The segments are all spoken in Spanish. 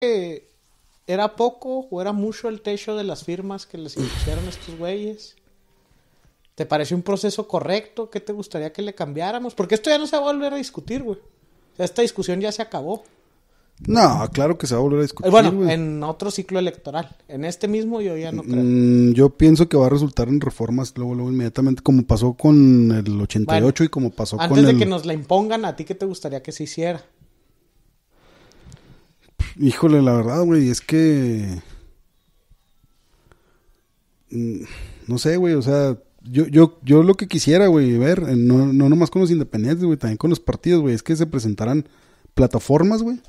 que era poco o era mucho el techo de las firmas que les impusieron estos güeyes? ¿Te parece un proceso correcto? ¿Qué te gustaría que le cambiáramos? Porque esto ya no se va a volver a discutir, güey. Esta discusión ya se acabó. No, claro que se va a volver a discutir. Bueno, en otro ciclo electoral. En este mismo yo ya no creo. Mm, yo pienso que va a resultar en reformas luego, luego inmediatamente, como pasó con el 88 y como pasó con el... Antes de que nos la impongan, ¿a ti qué te gustaría que se hiciera? Híjole, la verdad, güey, es que... Mm, no sé, güey, o sea, yo, yo, yo lo que quisiera, güey, ver, eh, no, no nomás con los independientes, güey, también con los partidos, güey, es que se presentaran plataformas, güey.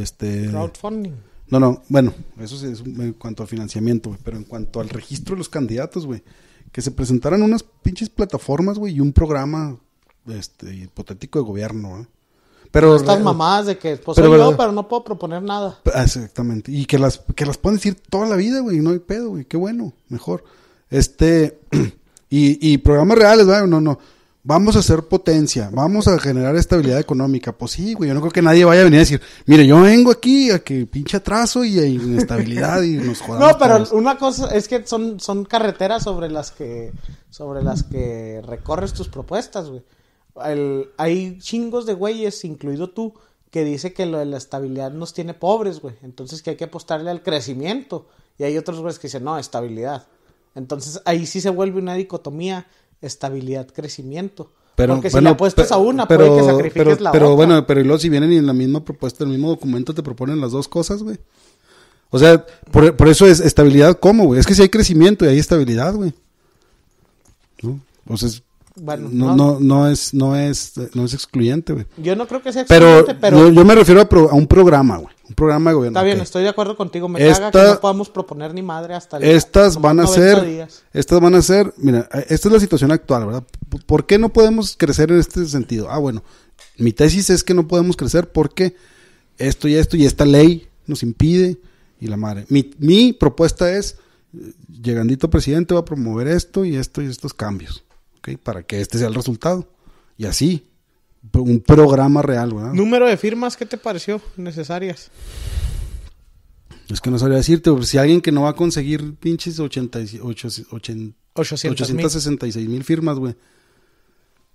Este... Crowdfunding. No, no, bueno, eso es, en cuanto al financiamiento, güey, pero en cuanto al registro de los candidatos, güey, que se presentaran unas pinches plataformas, güey, y un programa este, hipotético de gobierno, ¿eh? Pero, estas mamadas de que pues pero, pero no puedo proponer nada. Exactamente. Y que las, que las pueden decir toda la vida, güey. No hay pedo, güey. Qué bueno, mejor. Este. y, y programas reales, güey. No, no. Vamos a hacer potencia, vamos a generar estabilidad económica. Pues sí, güey, yo no creo que nadie vaya a venir a decir, mire, yo vengo aquí a que pinche atraso y a inestabilidad y nos jodamos. No, pero una cosa es que son, son carreteras sobre las que, sobre las que recorres tus propuestas, güey hay chingos de güeyes, incluido tú, que dice que lo de la estabilidad nos tiene pobres, güey. Entonces que hay que apostarle al crecimiento. Y hay otros güeyes que dicen, no, estabilidad. Entonces ahí sí se vuelve una dicotomía, estabilidad-crecimiento. Pero, Porque si le apuestas a una, pero, puede que sacrifiques pero, otra pero, Bueno, pero y luego si vienen y en la misma propuesta, en el mismo documento te proponen las dos cosas, güey. O sea, por, eso es estabilidad, ¿cómo, güey? Es que si hay crecimiento y hay estabilidad, güey. Entonces, bueno, no, no, no, es, no es, no es excluyente, güey. Yo no creo que sea excluyente, pero, Yo, me refiero a, un programa, güey, un programa de gobierno. Está bien, estoy de acuerdo contigo, me caga que no podamos proponer ni madre hasta el, Estas van a ser, días. estas van a ser, mira, esta es la situación actual, ¿verdad? ¿Por qué no podemos crecer en este sentido? Ah, bueno, mi tesis es que no podemos crecer porque esto y esto y esta ley nos impide y la madre. Mi, mi propuesta es, eh, llegandito presidente va a promover esto y esto y estos cambios ¿okay? Para que este sea el resultado. Y así, un programa real, ¿verdad? Número de firmas, ¿qué te pareció necesarias? Es que no sabría decirte, si alguien que no va a conseguir pinches 88, sesenta 800, 866 mil firmas, güey.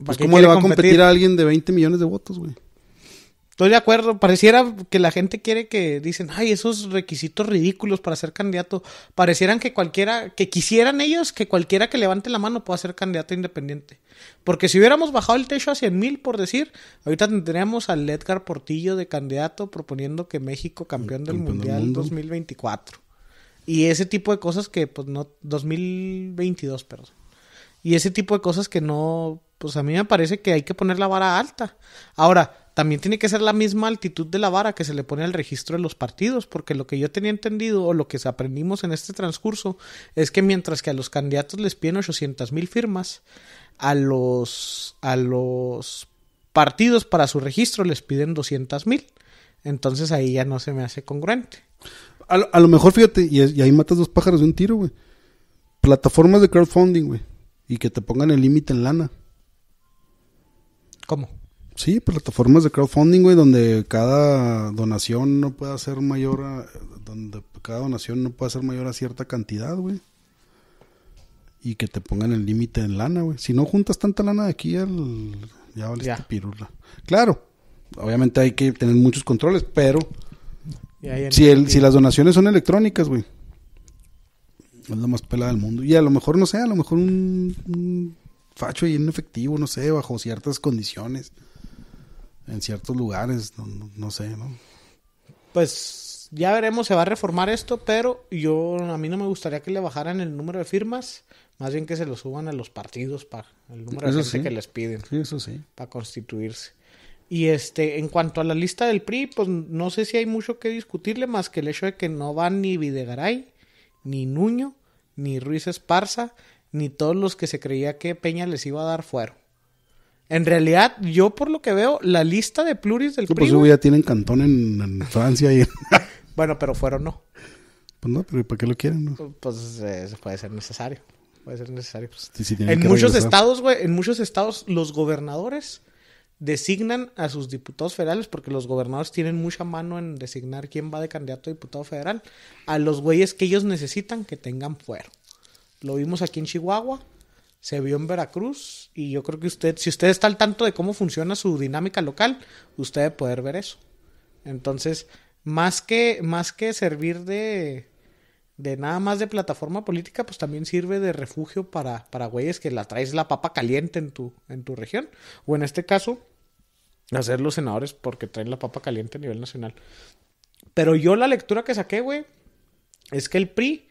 Pues, ¿Cómo le va a competir? competir a alguien de 20 millones de votos, güey? Estoy de acuerdo, pareciera que la gente quiere que dicen, ay, esos requisitos ridículos para ser candidato, parecieran que cualquiera, que quisieran ellos que cualquiera que levante la mano pueda ser candidato independiente. Porque si hubiéramos bajado el techo a cien mil, por decir, ahorita tendríamos al Edgar Portillo de candidato proponiendo que México campeón, del Mundial 2024. Y ese tipo de cosas que, pues no, 2022, perdón. Y ese tipo de cosas que no, pues a mí me parece que hay que poner la vara alta. Ahora, también tiene que ser la misma altitud de la vara que se le pone al registro de los partidos, porque lo que yo tenía entendido o lo que aprendimos en este transcurso es que mientras que a los candidatos les piden 800 mil firmas, a los, a los partidos para su registro les piden 200 mil. Entonces ahí ya no se me hace congruente. A lo, mejor, fíjate, y, y, ahí matas dos pájaros de un tiro, güey. Plataformas de crowdfunding, güey. Y que te pongan el límite en lana. ¿Cómo? Sí, plataformas de crowdfunding, güey, donde cada donación no pueda ser mayor a, donde cada donación no pueda ser mayor a cierta cantidad, güey. Y que te pongan el límite en lana, güey. Si no juntas tanta lana de aquí, ya vale esta pirula. Claro, obviamente hay que tener muchos controles, pero si, el, si las donaciones son electrónicas, güey, es la más pelada del mundo. Y a lo mejor, no sé, a lo mejor un, facho y en efectivo, no sé, bajo ciertas condiciones en ciertos lugares, no, sé, ¿no? Pues ya veremos, se va a reformar esto, pero yo a mí no me gustaría que le bajaran el número de firmas, más bien que se lo suban a los partidos para el número de gente que les piden. eso sí. Para constituirse. Y este, en cuanto a la lista del PRI, pues no sé si hay mucho que discutirle más que el hecho de que no van ni Videgaray, ni Nuño, ni Ruiz Esparza, ni todos los que se creía que Peña les iba a dar fuero. En realidad, yo por lo que veo, la lista de pluris del pues PRI... Pues ya tienen cantón en, Francia y... bueno, pero fueron no. Pues no, pero ¿para qué lo quieren? Pues, pues eh, puede ser necesario. Puede ser necesario. Pues. en muchos estados, güey, en muchos estados los gobernadores designan a sus diputados federales, porque los gobernadores tienen mucha mano en designar quién va de candidato a diputado federal, a los güeyes que ellos necesitan que tengan fuero. Lo vimos aquí en Chihuahua, se vio en Veracruz y yo creo que usted, si usted está al tanto de cómo funciona su dinámica local, usted debe poder ver eso. Entonces, más que, más que servir de, de nada más de plataforma política, pues también sirve de refugio para, para güeyes que la traes la papa caliente en tu, en tu región. O en este caso, hacer los senadores porque traen la papa caliente a nivel nacional. Pero yo la lectura que saqué, güey, es que el PRI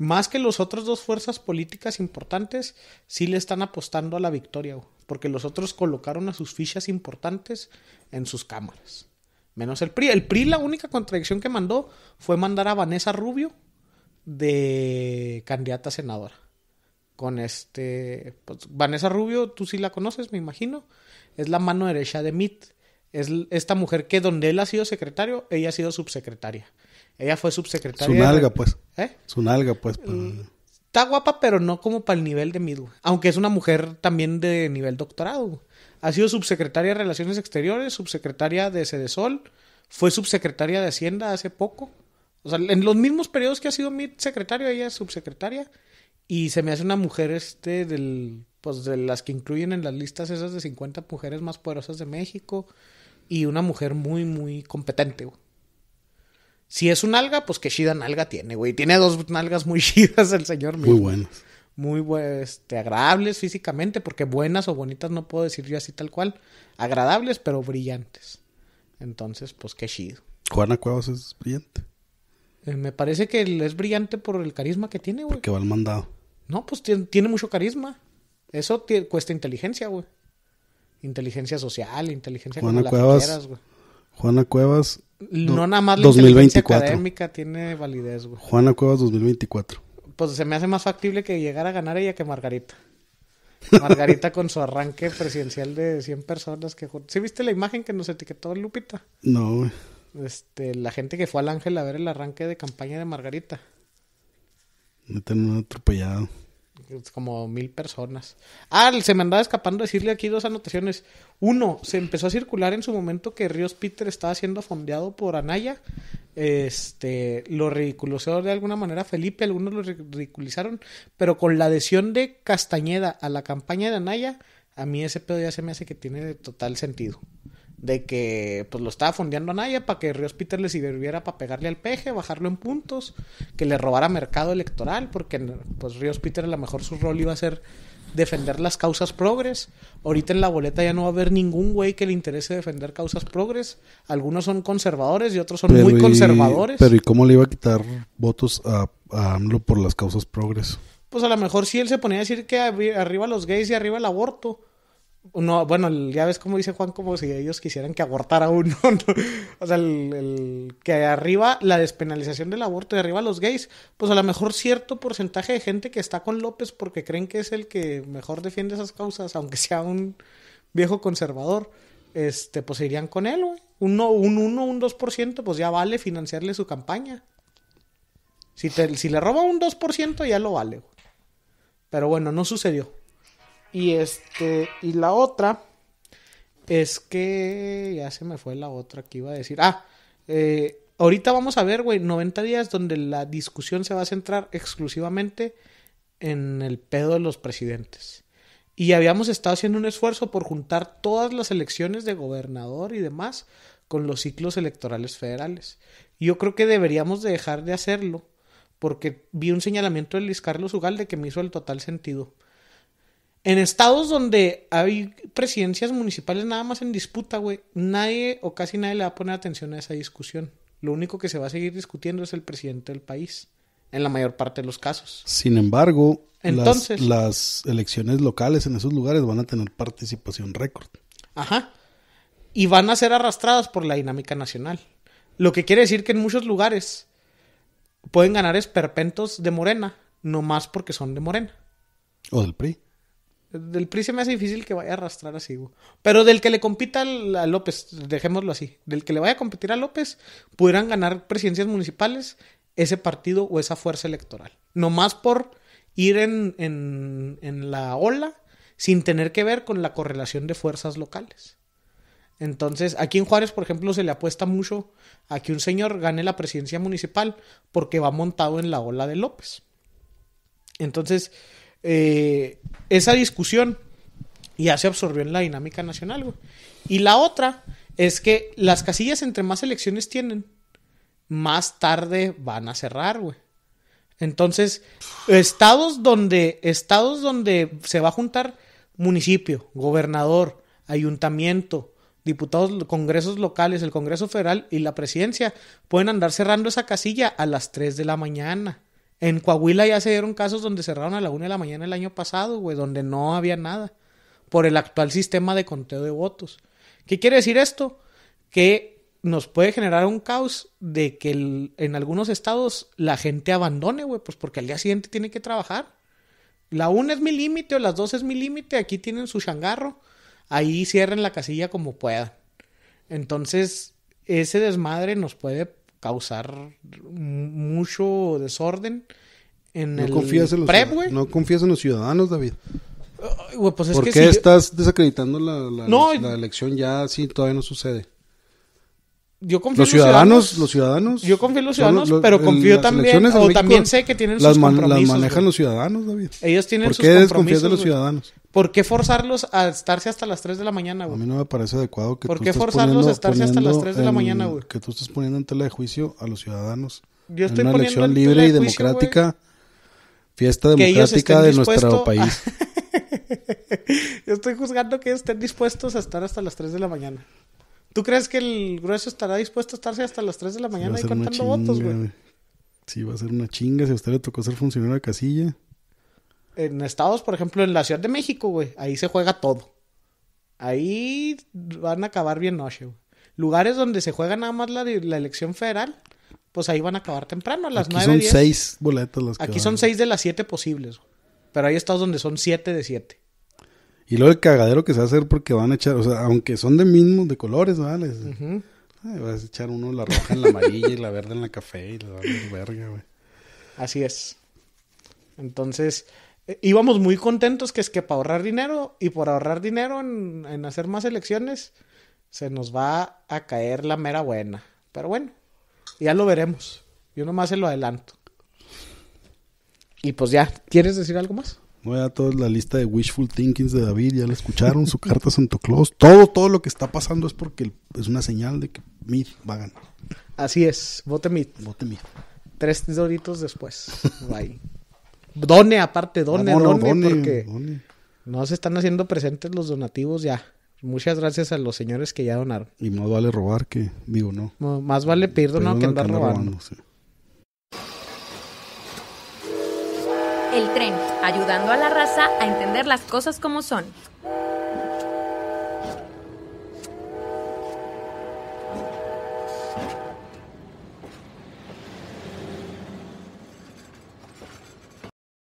más que los otros dos fuerzas políticas importantes, sí le están apostando a la victoria, porque los otros colocaron a sus fichas importantes en sus cámaras. Menos el PRI. El PRI la única contradicción que mandó fue mandar a Vanessa Rubio de candidata a senadora. Con este, pues, Vanessa Rubio, tú sí la conoces, me imagino. Es la mano derecha de MIT. Es esta mujer que donde él ha sido secretario, ella ha sido subsecretaria. Ella fue subsecretaria. Su nalga, pues. ¿Eh? Su nalga, pues. Mm, está guapa, pero no como para el nivel de Midway. Aunque es una mujer también de nivel doctorado. Ha sido subsecretaria de Relaciones Exteriores, subsecretaria de Sol. fue subsecretaria de Hacienda hace poco. O sea, en los mismos periodos que ha sido mi secretario, ella es subsecretaria. Y se me hace una mujer este del pues de las que incluyen en las listas esas de 50 mujeres más poderosas de México y una mujer muy muy competente. Güey. Si es un alga, pues que chida nalga tiene, güey. Tiene dos nalgas muy chidas el señor mío. Muy buenas. Muy este, agradables físicamente, porque buenas o bonitas no puedo decir yo así tal cual. Agradables, pero brillantes. Entonces, pues qué chido. Juana Cuevas es brillante. Eh, me parece que es brillante por el carisma que tiene, güey. Que va al mandado. No, pues tiene mucho carisma. Eso cuesta inteligencia, güey. Inteligencia social, inteligencia Juana como Cuevas, güey. Juana Cuevas no nada más la 2024. académica tiene validez, güey. Juana Cuevas 2024. Pues se me hace más factible que llegar a ganar ella que Margarita. Margarita con su arranque presidencial de 100 personas que... ¿Sí viste la imagen que nos etiquetó Lupita? No, güey. Este, la gente que fue al Ángel a ver el arranque de campaña de Margarita. Me tengo atropellado como mil personas. Ah, se me andaba escapando decirle aquí dos anotaciones. Uno, se empezó a circular en su momento que Ríos Peter estaba siendo fondeado por Anaya. Este, lo ridiculizó de alguna manera Felipe, algunos lo ridiculizaron, pero con la adhesión de Castañeda a la campaña de Anaya, a mí ese pedo ya se me hace que tiene total sentido de que pues lo estaba fondeando a Naya para que Ríos Peter le sirviera para pegarle al peje, bajarlo en puntos, que le robara mercado electoral, porque pues Ríos Peter a lo mejor su rol iba a ser defender las causas progres. Ahorita en la boleta ya no va a haber ningún güey que le interese defender causas progres. Algunos son conservadores y otros son muy conservadores. Pero ¿y cómo le iba a quitar votos a, AMLO por las causas progres? Pues a lo mejor si sí él se ponía a decir que arriba los gays y arriba el aborto bueno, ya ves como dice Juan, como si ellos quisieran que abortara uno, o sea, el, que arriba la despenalización del aborto y arriba los gays, pues a lo mejor cierto porcentaje de gente que está con López porque creen que es el que mejor defiende esas causas, aunque sea un viejo conservador, este, pues irían con él, güey. Uno, un 1, un 2%, pues ya vale financiarle su campaña. Si, te, si le roba un 2%, ya lo vale, Pero bueno, no sucedió. Y este, y la otra es que ya se me fue la otra que iba a decir. Ah, eh, ahorita vamos a ver, güey, 90 días donde la discusión se va a centrar exclusivamente en el pedo de los presidentes. Y habíamos estado haciendo un esfuerzo por juntar todas las elecciones de gobernador y demás con los ciclos electorales federales. Yo creo que deberíamos dejar de hacerlo porque vi un señalamiento de Luis Carlos Ugalde que me hizo el total sentido. En estados donde hay presidencias municipales nada más en disputa, güey, nadie o casi nadie le va a poner atención a esa discusión. Lo único que se va a seguir discutiendo es el presidente del país, en la mayor parte de los casos. Sin embargo, las, elecciones locales en esos lugares van a tener participación récord. Ajá. Y van a ser arrastradas por la dinámica nacional. Lo que quiere decir que en muchos lugares pueden ganar esperpentos de Morena, no más porque son de Morena. O del PRI. Del PRI se me hace difícil que vaya a arrastrar así, Pero del que le compita a López, dejémoslo así, del que le vaya a competir a López, pudieran ganar presidencias municipales ese partido o esa fuerza electoral. más por ir en, en la ola sin tener que ver con la correlación de fuerzas locales. Entonces, aquí en Juárez, por ejemplo, se le apuesta mucho a que un señor gane la presidencia municipal porque va montado en la ola de López. Entonces, eh, esa discusión ya se absorbió en la dinámica nacional, Y la otra es que las casillas entre más elecciones tienen, más tarde van a cerrar, Entonces, estados donde, estados donde se va a juntar municipio, gobernador, ayuntamiento, diputados, congresos locales, el Congreso Federal y la presidencia, pueden andar cerrando esa casilla a las 3 de la mañana. En Coahuila ya se dieron casos donde cerraron a la una de la mañana el año pasado, güey, donde no había nada por el actual sistema de conteo de votos. ¿Qué quiere decir esto? Que nos puede generar un caos de que en algunos estados la gente abandone, güey, pues porque al día siguiente tiene que trabajar. La una es mi límite o las dos es mi límite, aquí tienen su changarro, ahí cierren la casilla como puedan. Entonces, ese desmadre nos puede causar mucho desorden en el confías No confías en los ciudadanos, David. Pues ¿Por qué estás desacreditando la, la elección ya si todavía no sucede? yo confío los ciudadanos, los ciudadanos. Yo confío en los ciudadanos, pero confío también, o también sé que tienen las sus compromisos. Las manejan los ciudadanos, David. Ellos tienen ¿Por qué desconfías de los ciudadanos? ¿Por qué forzarlos a estarse hasta las 3 de la mañana, güey? A mí no me parece adecuado que ¿Por qué forzarlos a estarse hasta las 3 de la mañana, güey? Que tú estés poniendo en tela de juicio a los ciudadanos. Yo estoy en una elección libre y democrática, fiesta democrática de nuestro país. yo estoy juzgando que estén dispuestos a estar hasta las 3 de la mañana. ¿Tú crees que el grueso estará dispuesto a estarse hasta las 3 de la mañana ahí contando votos, güey? Sí, va a ser una chinga si a usted le tocó ser funcionario de casilla. En estados, por ejemplo, en la Ciudad de México, güey, ahí se juega todo. Ahí van a acabar bien noche, güey. Lugares donde se juega nada más la, elección federal, pues ahí van a acabar temprano, a las Aquí 9, son 10. seis boletas las Aquí son seis de las siete posibles, Pero hay estados donde son siete de siete. Y luego el cagadero que se va a hacer porque van a echar, o sea, aunque son de mismos, de colores, ¿vale? vas a echar uno la roja en la amarilla y la verde en la café y la verga, güey. Así es. Entonces, eh, íbamos muy contentos que es que para ahorrar dinero y por ahorrar dinero en, en, hacer más elecciones se nos va a caer la mera buena. Pero bueno, ya lo veremos. Yo nomás se lo adelanto. Y pues ya, ¿quieres decir algo más? No, a toda la lista de wishful thinkings de David, ya la escucharon, su carta a Santo Claus. Todo, todo lo que está pasando es porque es una señal de que Mid va a ganar. Así es, vote Mid. Vote Mid. Tres doritos después. Bye. Done, aparte, done, ah, no, porque no se están haciendo presentes los donativos ya. Muchas gracias a los señores que ya donaron. Y más vale robar que, digo, no. más vale pedir donado que andar, robando. El Tren, ayudando a la raza a entender las cosas como son.